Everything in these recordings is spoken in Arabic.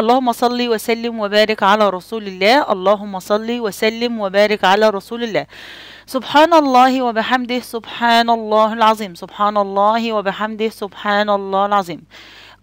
اللهم صل وسلم وبارك على رسول الله اللهم صل وسلم وبارك على رسول الله سبحان الله وبحمده سبحان الله العظيم سبحان الله وبحمده سبحان الله العظيم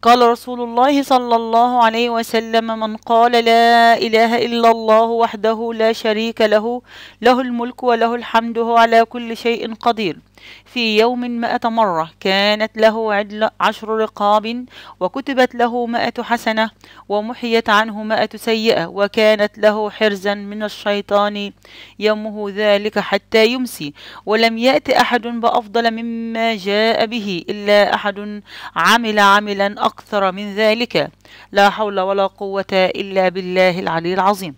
قال رسول الله صلى الله عليه وسلم من قال لا إله إلا الله وحده لا شريك له له الملك وله الحمد هو على كل شيء قدير في يوم مائة مرة كانت له عدل عشر رقاب وكتبت له مائة حسنة ومحيت عنه مائة سيئة وكانت له حرزا من الشيطان يمه ذلك حتى يمسي ولم يأت أحد بأفضل مما جاء به إلا أحد عمل عملا أكثر من ذلك لا حول ولا قوة إلا بالله العلي العظيم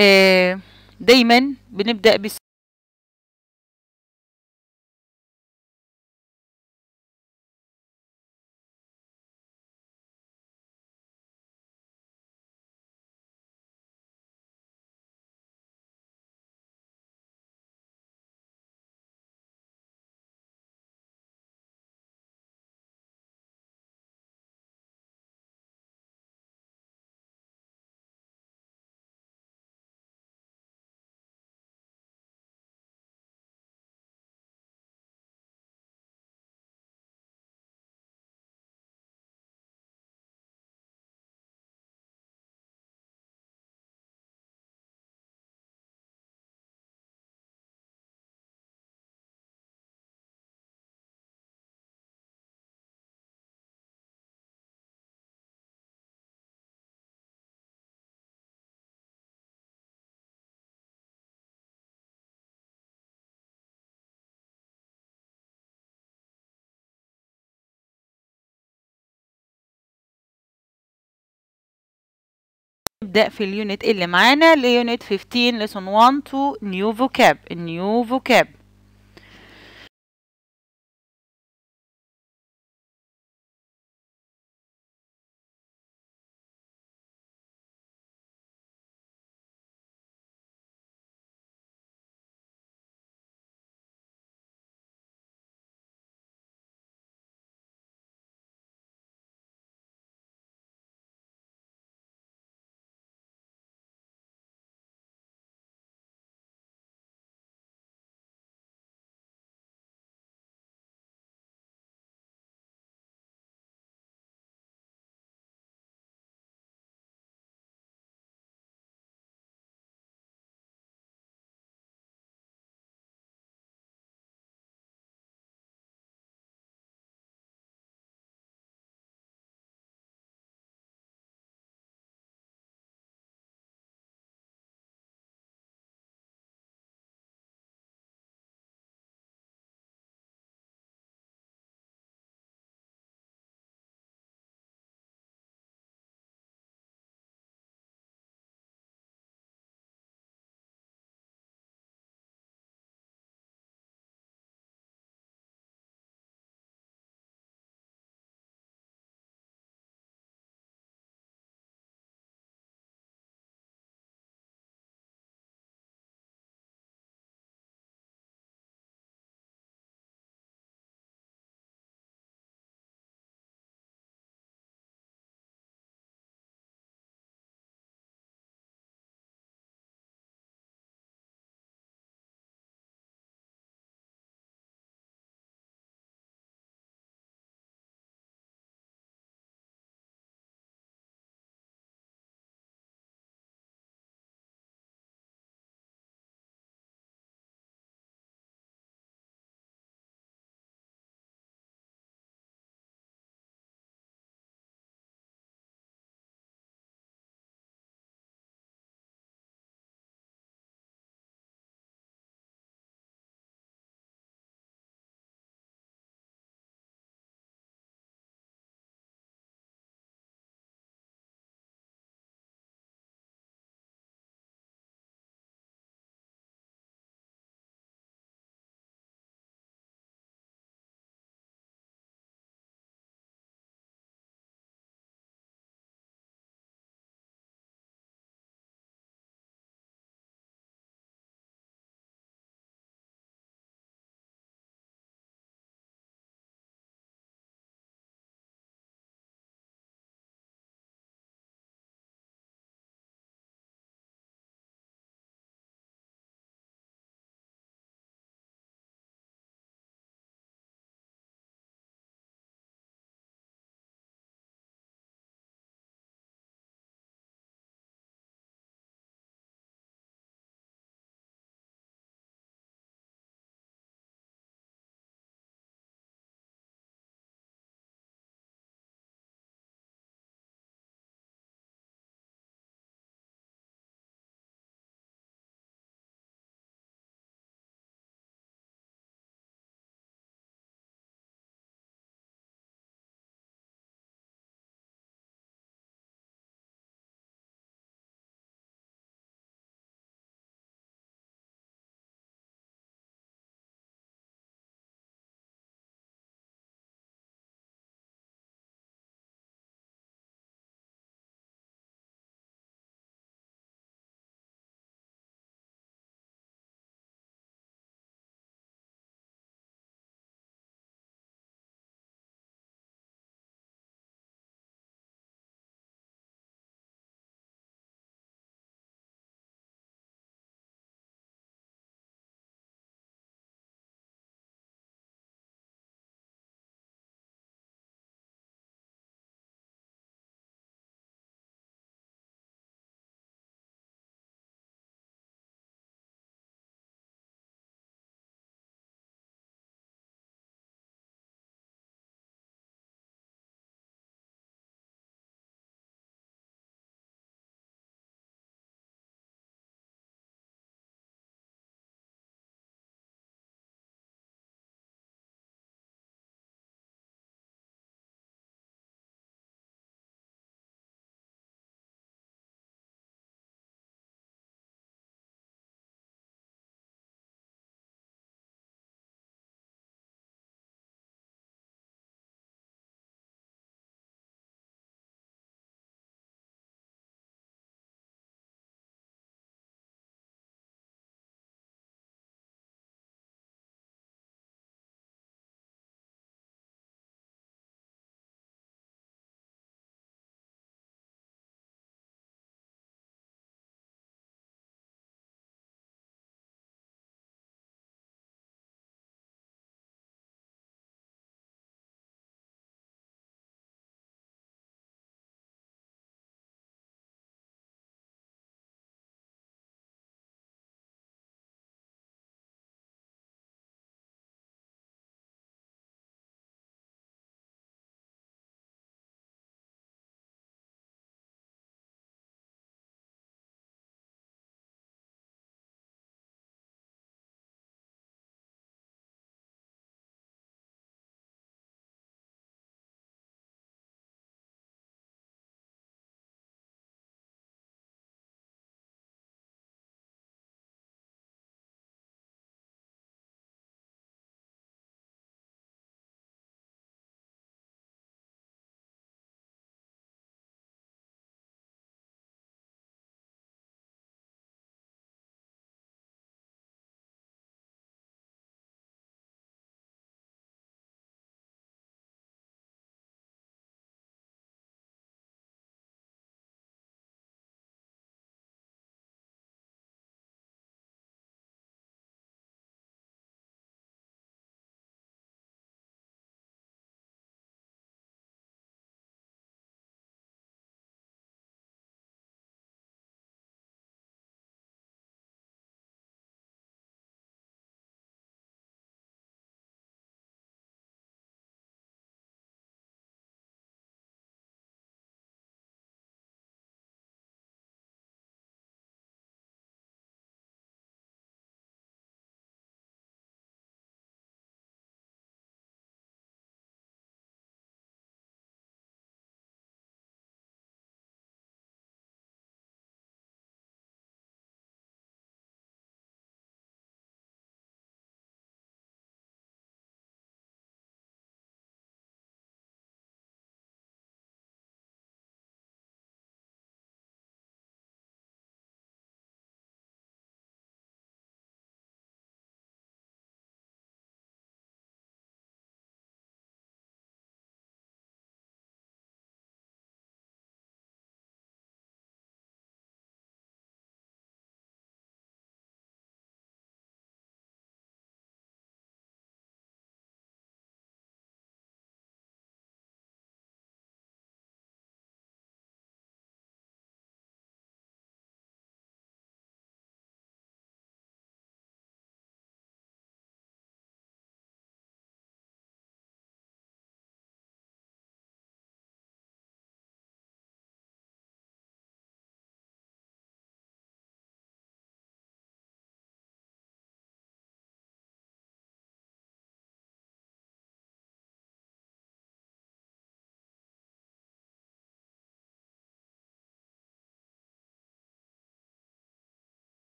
آه، دايما بنبدأ بس نبدأ في اليونت اللي معانا ليونت 15 lesson 1 to new vocab new vocab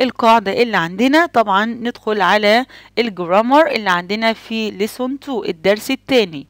القاعدة اللي عندنا طبعا ندخل على الجرامر اللي عندنا في لسون 2 الدرس الثاني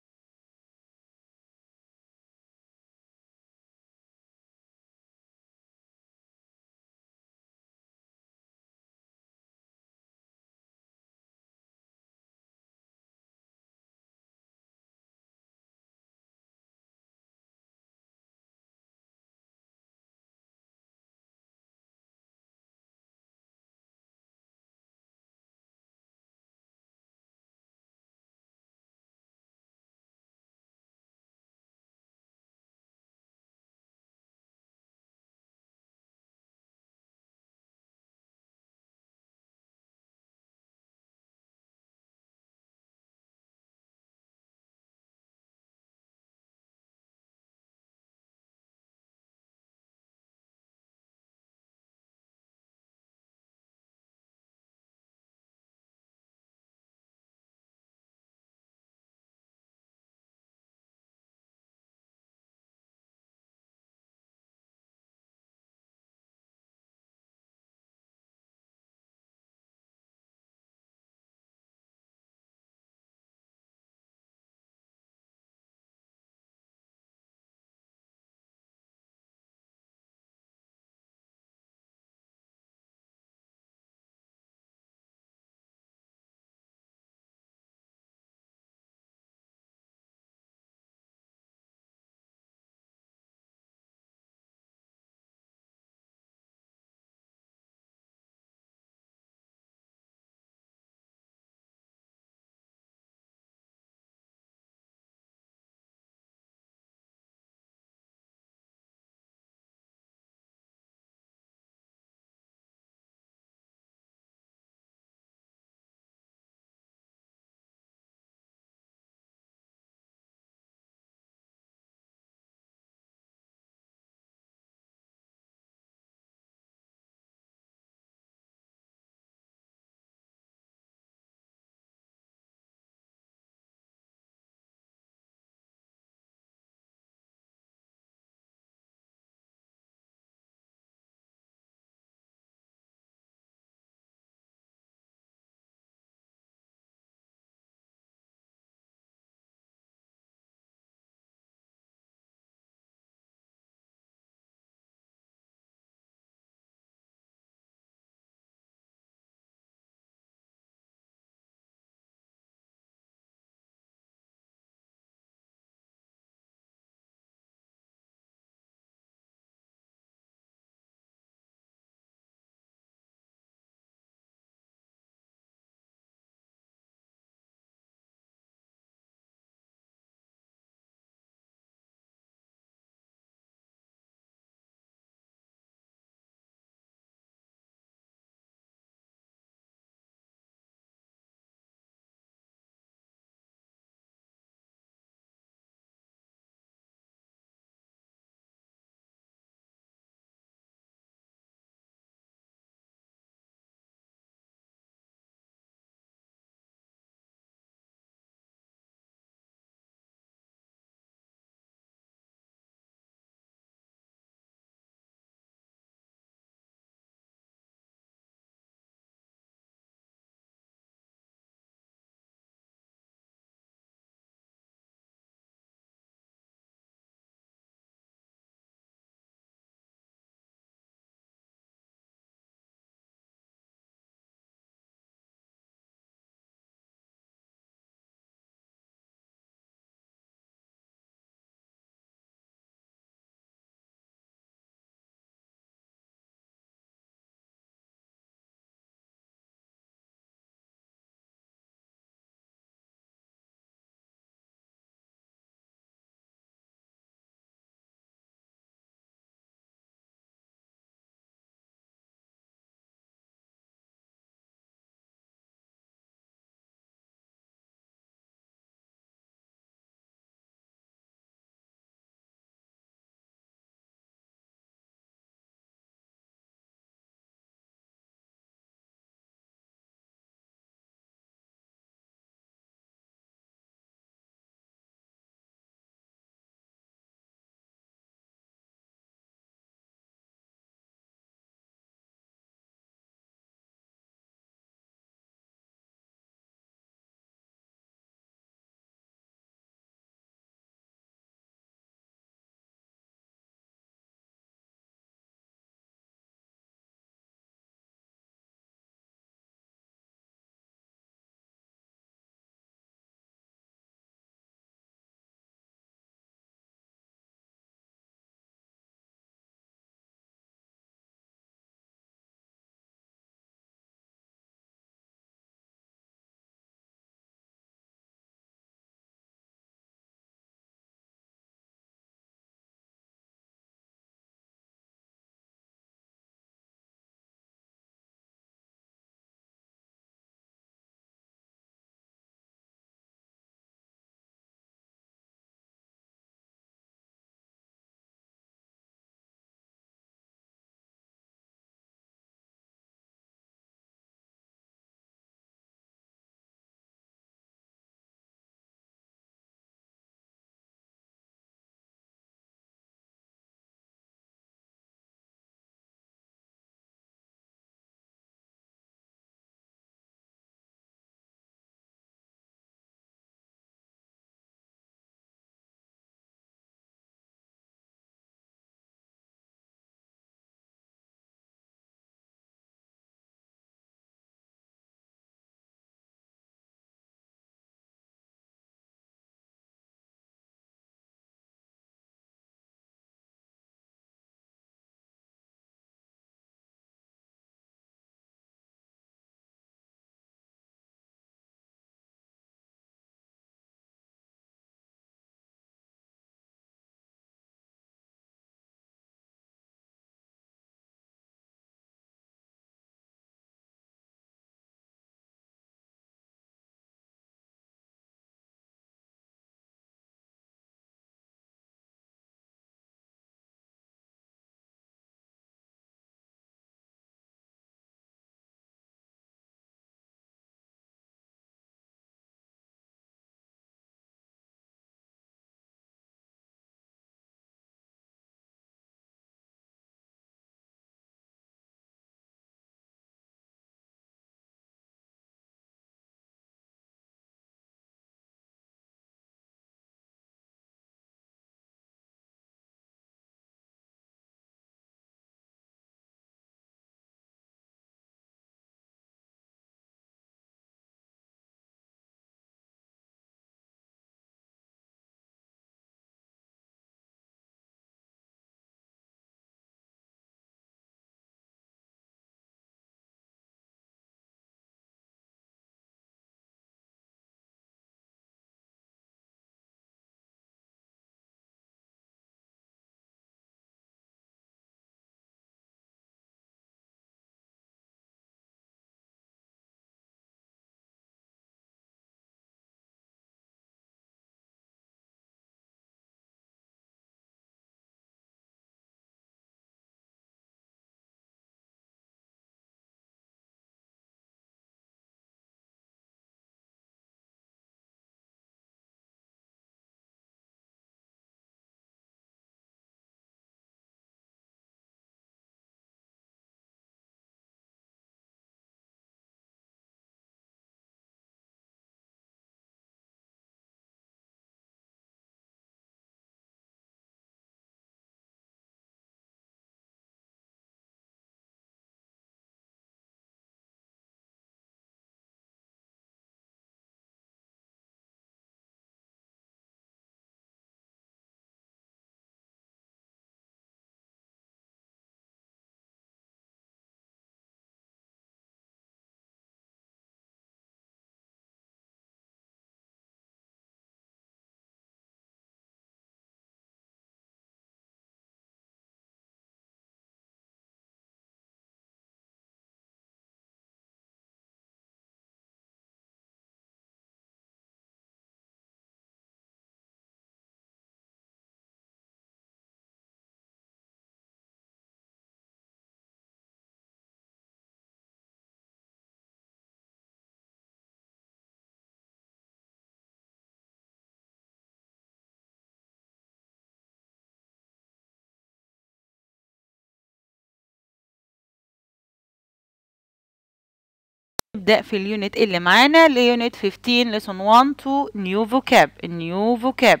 نبدأ في اليونت اللي معانا اليونت 15 لسون 1 2 نيو فوكاب new vocab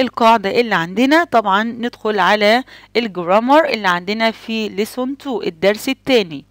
القاعدة اللي عندنا طبعا ندخل على الجرامر اللي عندنا في لسون 2 الدرس الثاني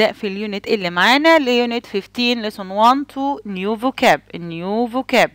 نبدأ في اليونت اللي معانا ليونت 15 لسون 1 2 نيو فوكاب نيو فوكاب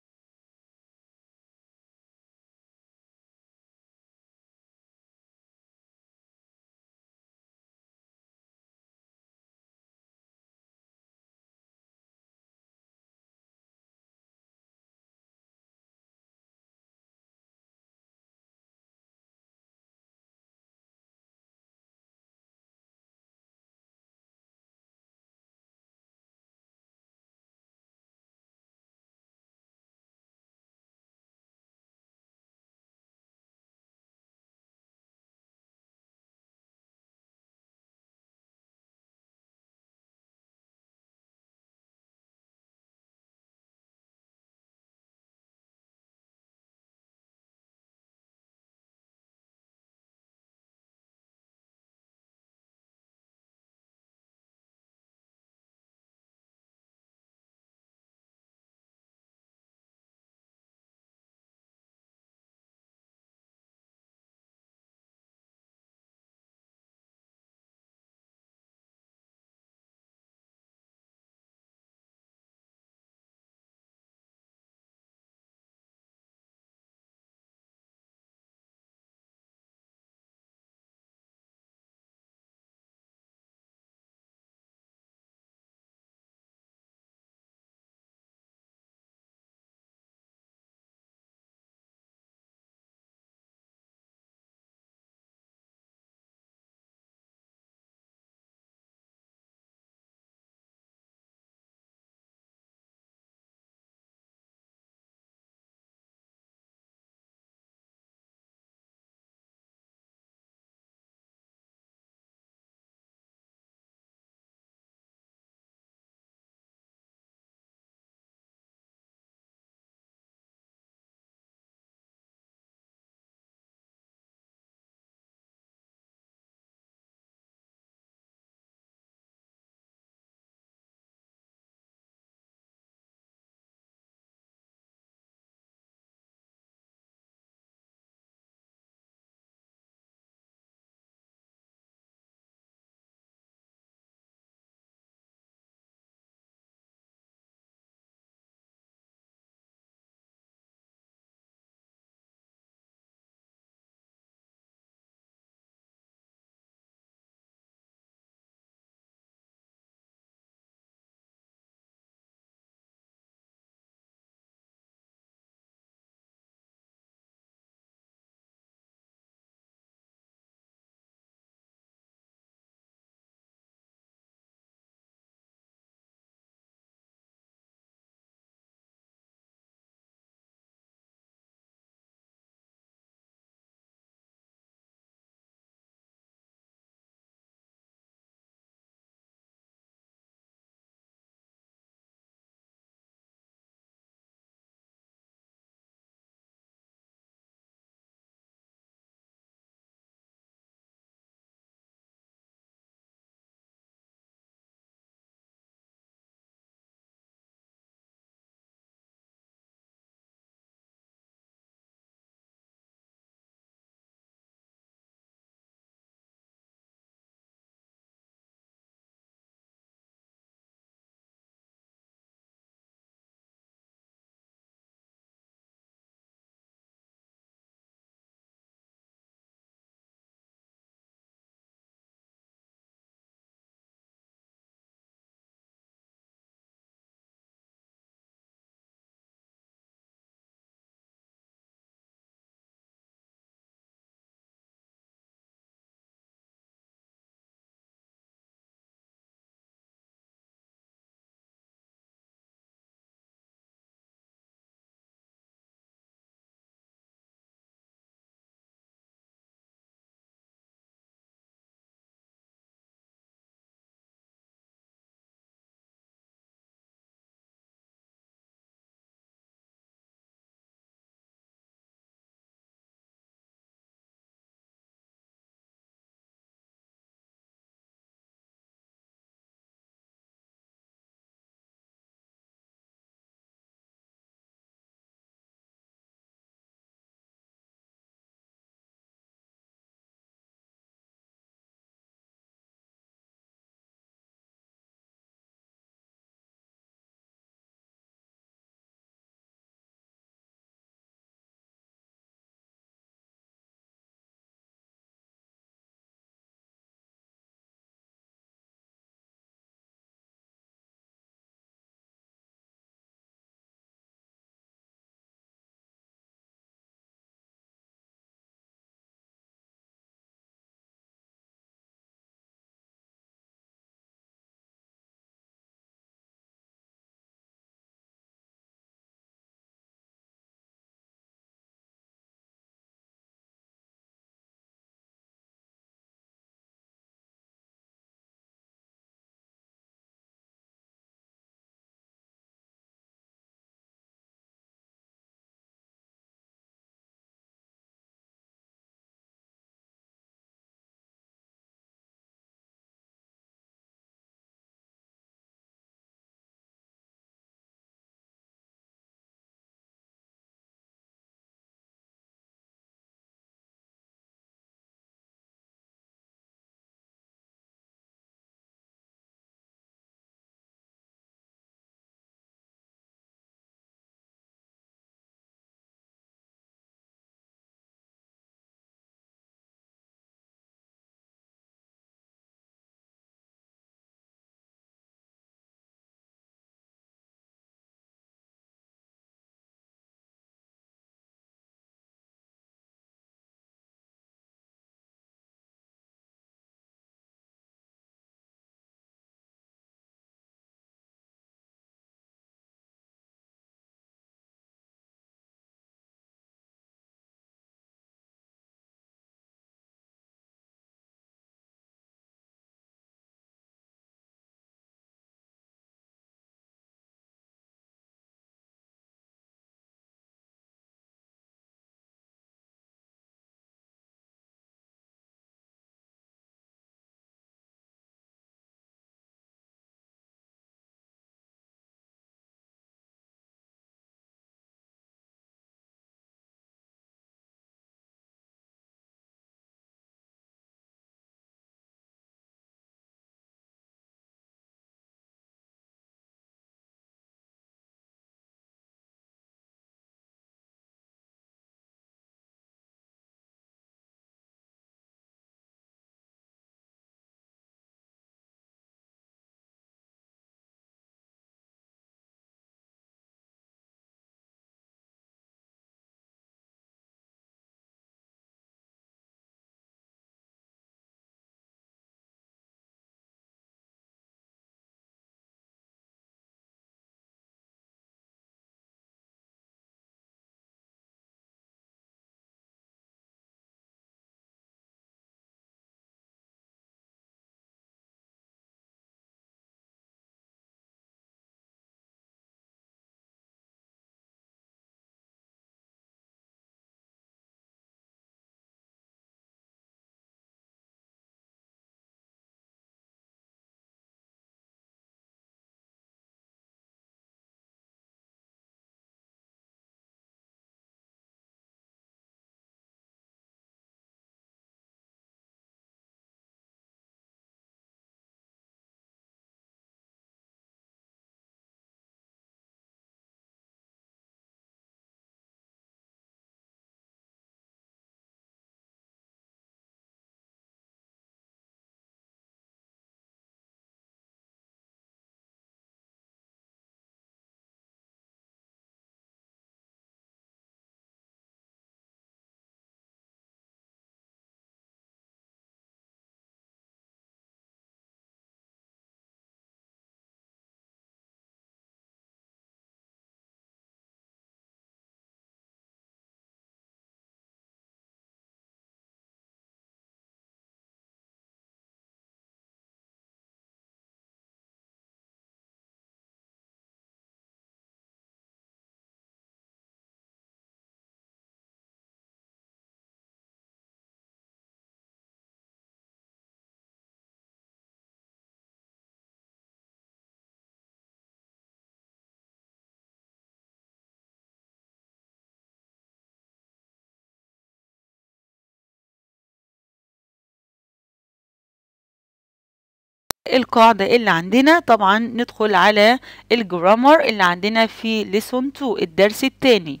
القاعدة اللي عندنا طبعا ندخل على الجرامر اللي عندنا في لسون 2 الدرس الثاني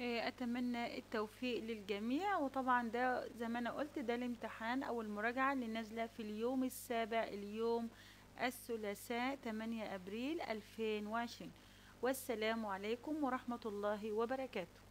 آه، اتمنى التوفيق للجميع وطبعا ده زي ما انا قلت ده الامتحان او المراجعه اللي نازله في اليوم السابع اليوم الثلاثاء 8 ابريل 2020 والسلام عليكم ورحمه الله وبركاته